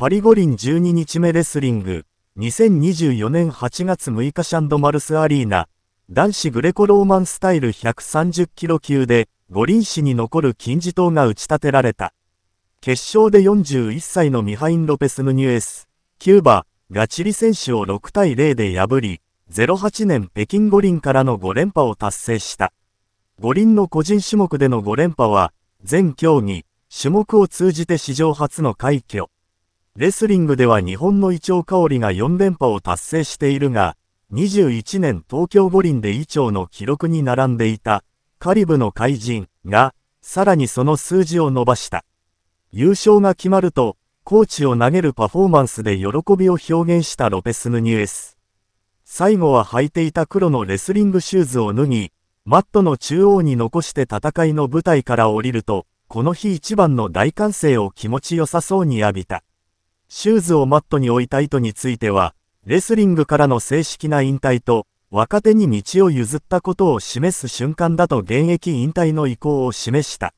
パリ五輪12日目レスリング、2024年8月6日シャンドマルスアリーナ、男子グレコローマンスタイル130キロ級で、五輪市に残る金字塔が打ち立てられた。決勝で41歳のミハイン・ロペス・ムニュエス、キューバ、がチリ選手を6対0で破り、08年北京五輪からの5連覇を達成した。五輪の個人種目での5連覇は、全競技、種目を通じて史上初の快挙。レスリングでは日本の伊調香織が4連覇を達成しているが、21年東京五輪で伊調の記録に並んでいた、カリブの怪人が、さらにその数字を伸ばした。優勝が決まると、コーチを投げるパフォーマンスで喜びを表現したロペス・ヌニエス。最後は履いていた黒のレスリングシューズを脱ぎ、マットの中央に残して戦いの舞台から降りると、この日一番の大歓声を気持ちよさそうに浴びた。シューズをマットに置いた意図については、レスリングからの正式な引退と、若手に道を譲ったことを示す瞬間だと現役引退の意向を示した。